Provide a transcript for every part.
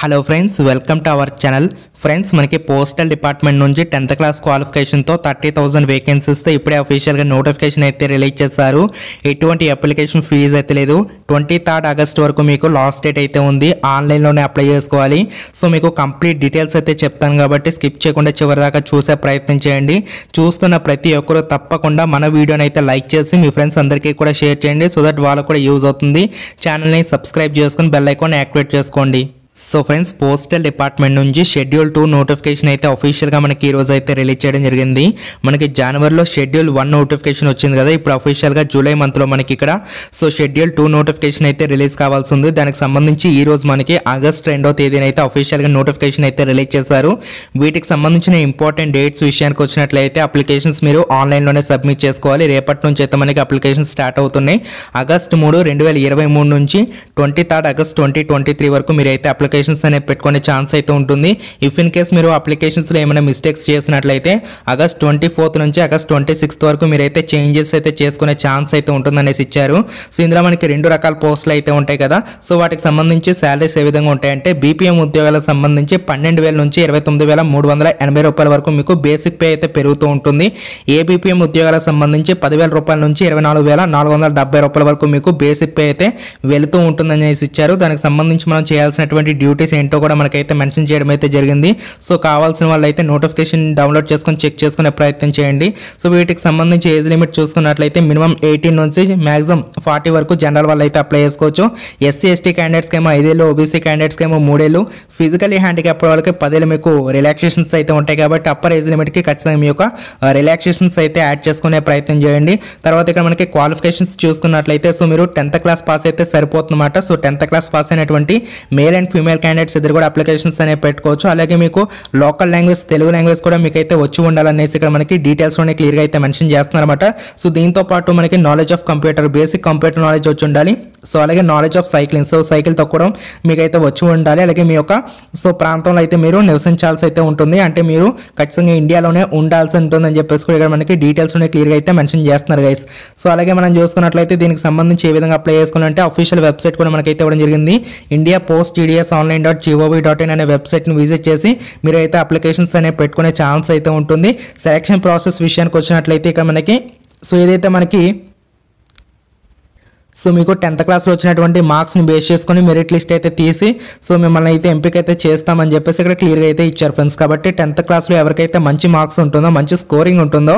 hello friends welcome to our channel friends మనకి postal department నుంచి tenth class క్వాలిఫికేషన్తో thirty thousand వేకెన్సీస్తో ఇప్పుడే అఫీషియల్గా నోటిఫికేషన్ అయితే రిలీజ్ చేశారు ఎటువంటి అప్లికేషన్ ఫీజు అయితే లేదు ట్వంటీ థర్డ్ ఆగస్ట్ వరకు మీకు లాస్ట్ డేట్ అయితే ఉంది ఆన్లైన్లోనే అప్లై చేసుకోవాలి సో మీకు కంప్లీట్ డీటెయిల్స్ అయితే చెప్తాను కాబట్టి స్కిప్ చేయకుండా చివరిదాకా చూసే ప్రయత్నం చేయండి చూస్తున్న ప్రతి ఒక్కరూ తప్పకుండా మన వీడియోని అయితే లైక్ చేసి మీ ఫ్రెండ్స్ అందరికీ కూడా షేర్ చేయండి సో దట్ వాళ్ళకు కూడా యూజ్ అవుతుంది ఛానల్ని సబ్స్క్రైబ్ చేసుకుని బెల్ ఐకాన్ యాక్టివేట్ చేసుకోండి సో ఫ్రెండ్స్ పోస్టల్ డిపార్ట్మెంట్ నుంచి షెడ్యూల్ టూ నోటిఫికేషన్ అయితే గా మనకి ఈ రోజు అయితే రిలీజ్ చేయడం జరిగింది మనకి జనవరిలో షెడ్యూల్ వన్ నోటిఫికేషన్ వచ్చింది కదా ఇప్పుడు అఫీషియల్గా జూలై మంత్లో మనకి ఇక్కడ సో షెడ్యూల్ టూ నోటిఫికేషన్ అయితే రిలీజ్ కావాల్సి ఉంది దానికి సంబంధించి ఈ రోజు మనకి ఆగస్ట్ రెండో తేదీన అయితే గా నోటిఫికేషన్ అయితే రిలీజ్ చేశారు వీటికి సంబంధించిన ఇంపార్టెంట్ డేట్స్ విషయానికి వచ్చినట్లయితే అప్లికేషన్స్ మీరు ఆన్లైన్లోనే సబ్మిట్ చేసుకోవాలి రేపటి నుంచి అయితే మనకి అప్లికేషన్ స్టార్ట్ అవుతున్నాయి ఆగస్ట్ మూడు రెండు వేల ఇరవై మూడు నుంచి twenty third August twenty twenty three వరకు మీరు అయితే అప్లికేషన్స్ అనేవి పెట్టుకునే ఛాన్స్ అయితే ఉంటుంది ఇఫ్ ఇన్ కేస్ మీరు అప్లికేషన్స్లో ఏమైనా మిస్టేక్స్ చేసినట్లయితే ఆగస్ట్ ట్వంటీ ఫోర్త్ నుంచి ఆగస్ట్ ట్వంటీ సిక్స్త్ వరకు అయితే చేంజెస్ అయితే చేసుకునే ఛాన్స్ అయితే ఉంటుందనేసి ఇచ్చారు సో ఇందులో మనకి రెండు రకాల పోస్టులు అయితే ఉంటాయి కదా సో వాటికి సంబంధించి శాలరీస్ ఏ విధంగా ఉంటాయంటే బీపీఎం ఉద్యోగాలకు సంబంధించి పన్నెండు వేల నుంచి ఇరవై తొమ్మిది వేల మూడు వందల ఎనభై రూపాయల వరకు మీకు బేసిక్ పే అయితే పెరుగుతూ ఉంటుంది ఏబీపీఎం ఉద్యోగాలకు సంబంధించి పదివేల రూపాయల నుంచి ఇరవై నాలుగు వేల నాలుగు వందల డెబ్బై రూపాయల వరకు మీకు బేసిక్ పే అయితే వెళుతూ అనేసి ఇచ్చారు దానికి సంబంధించి మనం చేయాల్సినటువంటి డ్యూటీస్ ఏంటో కూడా మనకైతే మెన్షన్ చేయడం అయితే జరిగింది సో కావాల్సిన వాళ్ళైతే నోటిఫికేషన్ డౌన్లోడ్ చేసుకొని చెక్ చేసుకునే ప్రయత్నం చేయండి సో వీటికి సంబంధించి ఏజ్ లిమిట్ చూసుకున్నట్లయితే మినిమం ఎయిటీన్ నుంచి మ్యాక్సిమం ఫార్టీ వరకు జనరల్ వాళ్ళు అయితే అప్లై చేసుకోవచ్చు ఎస్సీ ఎస్టీ క్యాండిడేట్స్కి ఏమో ఐదేళ్ళు ఓబీసీ క్యాండిడేట్స్కి ఏమో మూడేళ్ళు ఫిజికలీ హ్యాండిక్యాప్ వాళ్ళకి పదేళ్ళు మీకు రిలాక్సేషన్స్ అయితే ఉంటాయి కాబట్టి అప్పర్ ఏజ్ లిమిట్కి ఖచ్చితంగా మీ యొక్క రిలాక్సేషన్స్ అయితే యాడ్ చేసుకునే ప్రయత్నం చేయండి తర్వాత ఇక్కడ మనకి క్వాలిఫికేషన్స్ చూసుకున్నట్లయితే సో మీరు టెన్త్ క్లాస్ పాస్ అయితే సరిపోతుందన్నమాట సో టెన్త్ క్లాస్ పాస్ అయినటువంటి male and female female candidates ఇద్దరు కూడా అప్లికేషన్స్ అనేవి పెట్టుకోవచ్చు అలాగే మీకు లోకల్ లాంగ్వేజ్ తెలుగు లాంగ్వేజ్ కూడా మీకు అయితే వచ్చి ఉండాలనేసి ఇక్కడ మనకి డీటెయిల్స్ కూడా క్లియర్గా అయితే మెన్షన్ చేస్తున్నారన్నమాట సో దీంతో పాటు మనకి knowledge of computer basic computer knowledge వచ్చి ఉండాలి సో అలాగే knowledge of cycling so cycle తొక్కడం మీకైతే వచ్చి ఉండాలి అలాగే మీ యొక్క సో ప్రాంతంలో అయితే మీరు నివసించాల్సి అయితే ఉంటుంది అంటే మీరు ఖచ్చితంగా ఇండియాలోనే ఉండాల్సి ఉంటుందని చెప్పేసి కూడా ఇక్కడ మనకి డీటెయిల్స్ ఉన్నాయి క్లియర్గా అయితే మెన్షన్ చేస్తున్నారు గైస్ సో అలాగే మనం చూసుకున్నట్లయితే దీనికి సంబంధించి ఏ విధంగా అప్లై చేసుకోవాలంటే అఫీషియల్ వెబ్సైట్ కూడా మనకైతే ఇవ్వడం జరిగింది India post TDS online dot GOV dot in అనే వెబ్సైట్ని విజిట్ చేసి మీరైతే అప్లికేషన్స్ అనేవి పెట్టుకునే ఛాన్స్ అయితే ఉంటుంది సెలక్షన్ ప్రాసెస్ విషయానికి వచ్చినట్లయితే ఇక్కడ మనకి సో ఏదైతే మనకి సో మీకు టెన్త్ క్లాస్లో వచ్చినటువంటి మార్క్స్ని బేస్ చేసుకొని మెరిట్ లిస్ట్ అయితే తీసి సో మిమ్మల్ని అయితే ఎంపిక అయితే చేస్తామని చెప్పేసి ఇక్కడ క్లియర్గా అయితే ఇచ్చారు ఫ్రెండ్స్ కాబట్టి టెన్త్ క్లాస్లో ఎవరికైతే మంచి మార్క్స్ ఉంటుందో మంచి స్కోరింగ్ ఉంటుందో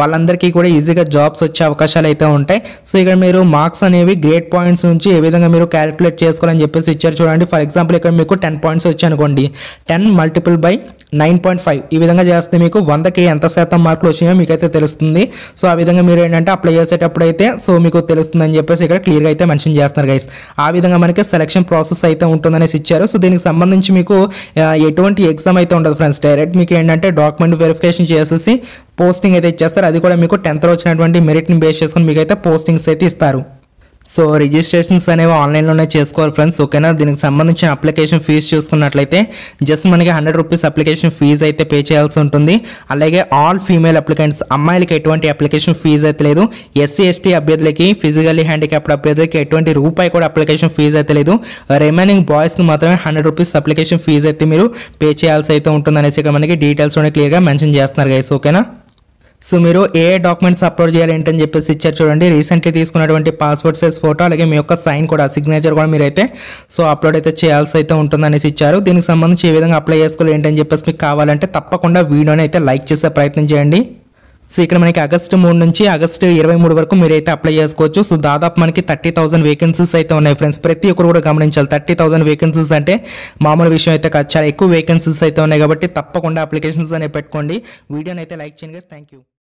వాళ్ళందరికీ కూడా ఈజీగా జాబ్స్ వచ్చే అవకాశాలు అయితే ఉంటాయి సో ఇక్కడ మీరు మార్క్స్ అనేవి గ్రేట్ పాయింట్స్ నుంచి ఏ విధంగా మీరు క్యాలిక్యులేట్ చేసుకోవాలని చెప్పేసి ఇచ్చారు చూడండి ఫర్ ఎగ్జాంపుల్ ఇక్కడ మీకు టెన్ పాయింట్స్ వచ్చాయనుకోండి ten multiple by nine point five ఈ విధంగా చేస్తే మీకు వందకి ఎంత శాతం మార్కులు వచ్చినాయో మీకైతే తెలుస్తుంది సో ఆ విధంగా మీరు ఏంటంటే అప్లై చేసేటప్పుడు అయితే సో మీకు తెలుస్తుందని చెప్పేసి ఇక్కడ క్లియర్గా అయితే మెన్షన్ చేస్తున్నారు గైస్ ఆ విధంగా మనకి సెలక్షన్ ప్రాసెస్ అయితే ఉంటుందనేసి ఇచ్చారు సో దీనికి సంబంధించి మీకు ఎటువంటి ఎగ్జామ్ అయితే ఉండదు ఫ్రెండ్స్ డైరెక్ట్ మీకు ఏంటంటే డాక్యుమెంట్ వెరిఫికేషన్ చేసేసి పోస్టింగ్ అయితే ఇచ్చేస్తారు అది కూడా మీకు టెన్త్లో వచ్చినటువంటి మెరిట్ని బేస్ చేసుకుని అయితే పోస్టింగ్స్ అయితే ఇస్తారు సో రిజిస్ట్రేషన్స్ అనేవి ఆన్లైన్లోనే చేసుకోవాలి ఫ్రెండ్స్ ఓకేనా దీనికి సంబంధించిన అప్లికేషన్ ఫీజు చూసుకున్నట్లయితే జస్ట్ మనకి హండ్రెడ్ రూపీస్ అప్లికేషన్ ఫీజు అయితే పే చేయాల్సి ఉంటుంది అలాగే ఆల్ ఫీమేల్ అప్లికెంట్స్ అమ్మాయిలకి ఎటువంటి అప్లికేషన్ ఫీజు అయితే లేదు ఎస్సీ ఎస్టీ అభ్యర్థులకి ఫిజికల్లీ హ్యాండిక్యాప్డ్ అభ్యర్థులకి ఎటువంటి రూపాయి కూడా అప్లికేషన్ ఫీజు అయితే లేదు రిమైనింగ్ బాయ్స్కి మాత్రమే హండ్రెడ్ రూపీస్ అప్లికేషన్ ఫీజు అయితే మీరు పే చేయాల్సి అయితే ఉంటుంది అనేసి మనకి డీటెయిల్స్ క్లియర్గా మెన్షన్ చేస్తున్నారు గైస్ ఓకేనా సో మీరు ఏ డాక్యుమెంట్స్ అప్లోడ్ చేయాలి ఏంటని చెప్పేసి ఇచ్చారు చూడండి రీసెంట్లీ తీసుకున్నటువంటి పాస్పోర్ట్ సైజ్ ఫోటో అలాగే మీ యొక్క సైన్ కూడా సిగ్నేచర్ కూడా మీరు అయితే సో అప్లోడ్ అయితే చేయాల్సి అయితే ఉంటుందనేసి ఇచ్చారు దీనికి సంబంధించి ఏ విధంగా అప్లై చేసుకోవాలి ఏంటని చెప్పేసి మీకు కావాలంటే తప్పకుండా వీడియోని అయితే లైక్ చేసే ప్రయత్నం చేయండి సో ఇక్కడ మనకి ఆగస్టు మూడు నుంచి ఆగస్టు ఇరవై మూడు వరకు మీరు అయితే అప్లై చేసుకోవచ్చు సో దాదాపు మనకి థర్టీ థౌసండ్ వేకెన్సీస్ అయితే ఉన్నాయి ఫ్రెండ్స్ ప్రతి ఒక్కరు కూడా గమనించాలి థర్టీ థౌసండ్ వేకెన్సీస్ అంటే మామూలు విషయం అయితే కాదు చాలా ఎక్కువ వేకెన్సీస్ అయితే ఉన్నాయి కాబట్టి తప్పకుండా అప్లికేషన్స్ అనేవి పెట్టుకోండి వీడియోని అయితే లైక్ చేయండి థ్యాంక్ యూ